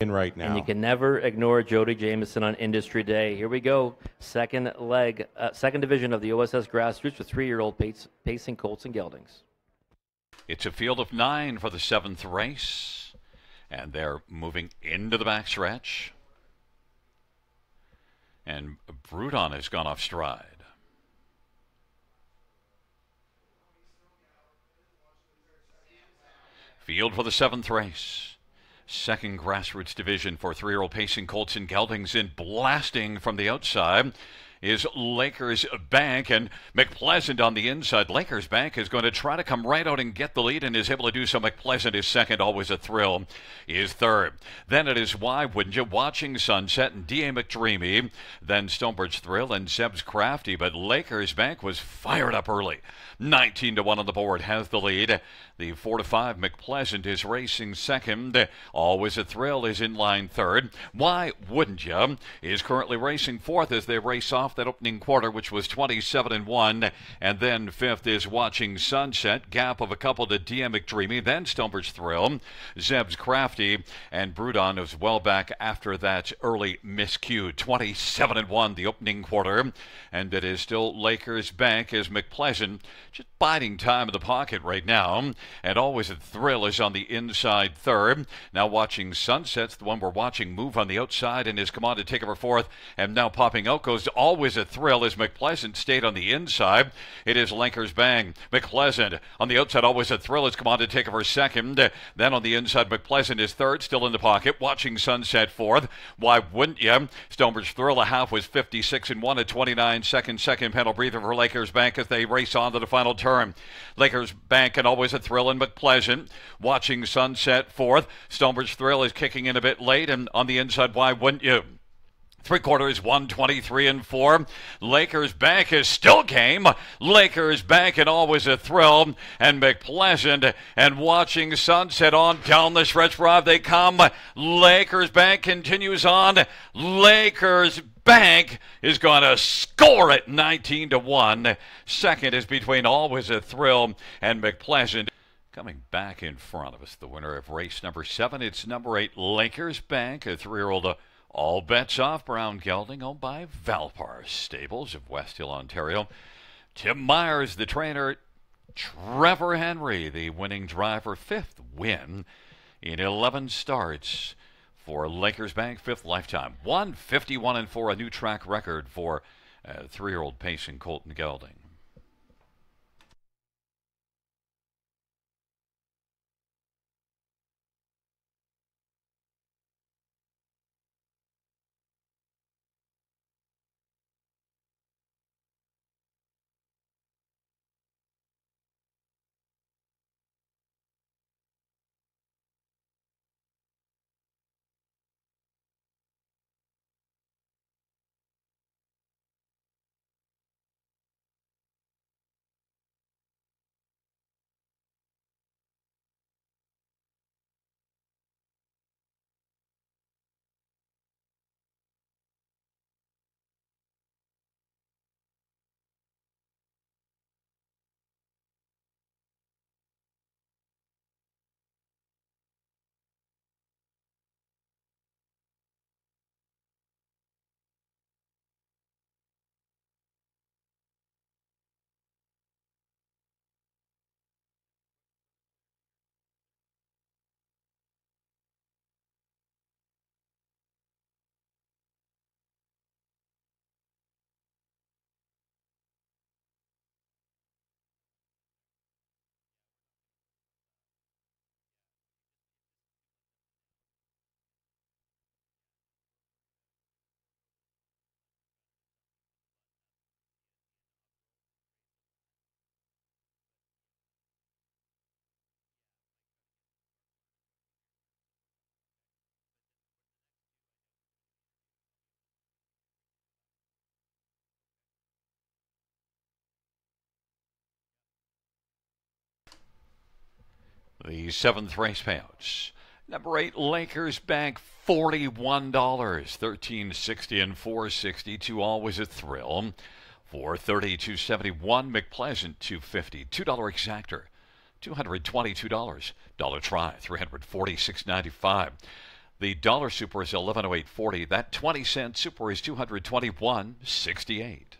in right now. And you can never ignore Jody Jameson on Industry Day. Here we go. Second leg, uh, second division of the OSS Grassroots with three year old pace, pacing Colts and Geldings. It's a field of nine for the seventh race, and they're moving into the backstretch. And Bruton has gone off stride. Field for the seventh race second grassroots division for three year old pacing colts and geldings in blasting from the outside is Lakers Bank and McPleasant on the inside. Lakers Bank is going to try to come right out and get the lead and is able to do so. McPleasant is second, always a thrill, is third. Then it is Why Wouldn't You? Watching Sunset and D.A. McDreamy. Then Stonebridge Thrill and Zeb's Crafty. But Lakers Bank was fired up early. 19 to 1 on the board has the lead. The 4 to 5 McPleasant is racing second. Always a thrill is in line third. Why Wouldn't You? is currently racing fourth as they race off that opening quarter, which was 27 and 1. And then fifth is Watching Sunset, gap of a couple to DM McDreamy, then Stumper's Thrill, Zeb's Crafty, and Brudon is well back after that early miscue. 27 and 1, the opening quarter. And it is still Lakers Bank as McPleasant just biding time in the pocket right now. And always a thrill is on the inside third. Now watching Sunset's the one we're watching move on the outside and is come on to take over fourth. And now popping out goes all always a thrill as McPleasant stayed on the inside. It is Lankers Bang. McPleasant on the outside, always a thrill as Command to take over second. Then on the inside, McPleasant is third, still in the pocket, watching Sunset fourth. Why wouldn't you? Stonebridge Thrill, a half was 56 and 1, at 29 second, second penalty breather for Lakers Bank as they race on to the final turn. Lakers Bank and always a thrill in McPleasant, watching Sunset fourth. Stonebridge Thrill is kicking in a bit late, and on the inside, why wouldn't you? Three quarters, 123 and 4. Lakers Bank is still game. Lakers Bank and always a thrill. And McPleasant and watching sunset on down the stretch drive they come. Lakers Bank continues on. Lakers Bank is going to score at 19 to 1. Second is between Always a Thrill and McPleasant. Coming back in front of us, the winner of race number seven, it's number eight, Lakers Bank, a three year old. All bets off, Brown Gelding, owned by Valpar Stables of West Hill, Ontario. Tim Myers, the trainer. Trevor Henry, the winning driver, fifth win in 11 starts for Lakers Bank, fifth lifetime. 151 and 4, a new track record for uh, three year old pacing Colton Gelding. the seventh race payouts: Number eight, Lakers bank forty-one dollars, thirteen sixty and four sixty-two. Always a thrill. Four thirty two seventy-one. McPleasant two fifty. Two dollar exactor. Two hundred twenty-two dollars. Dollar try. Three hundred forty-six ninety-five. The dollar super is eleven oh eight forty. That twenty cent super is two hundred twenty-one sixty-eight.